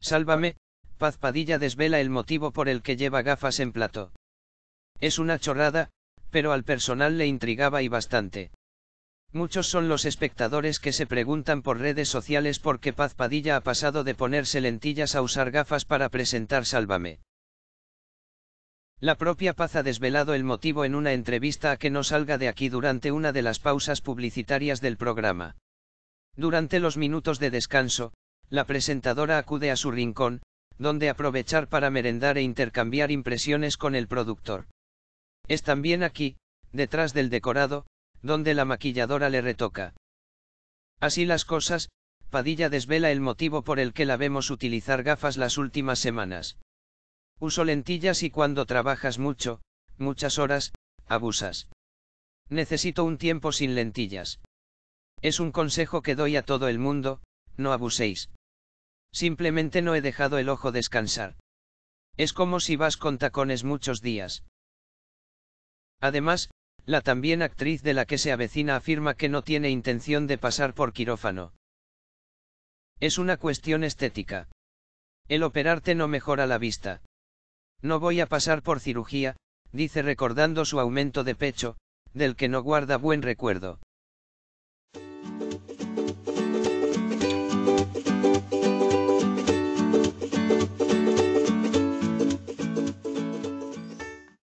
Sálvame, Paz Padilla desvela el motivo por el que lleva gafas en plato. Es una chorrada, pero al personal le intrigaba y bastante. Muchos son los espectadores que se preguntan por redes sociales por qué Paz Padilla ha pasado de ponerse lentillas a usar gafas para presentar Sálvame. La propia Paz ha desvelado el motivo en una entrevista a que no salga de aquí durante una de las pausas publicitarias del programa. Durante los minutos de descanso, la presentadora acude a su rincón, donde aprovechar para merendar e intercambiar impresiones con el productor. Es también aquí, detrás del decorado, donde la maquilladora le retoca. Así las cosas, Padilla desvela el motivo por el que la vemos utilizar gafas las últimas semanas. Uso lentillas y cuando trabajas mucho, muchas horas, abusas. Necesito un tiempo sin lentillas. Es un consejo que doy a todo el mundo, no abuséis. Simplemente no he dejado el ojo descansar. Es como si vas con tacones muchos días. Además, la también actriz de la que se avecina afirma que no tiene intención de pasar por quirófano. Es una cuestión estética. El operarte no mejora la vista. No voy a pasar por cirugía, dice recordando su aumento de pecho, del que no guarda buen recuerdo.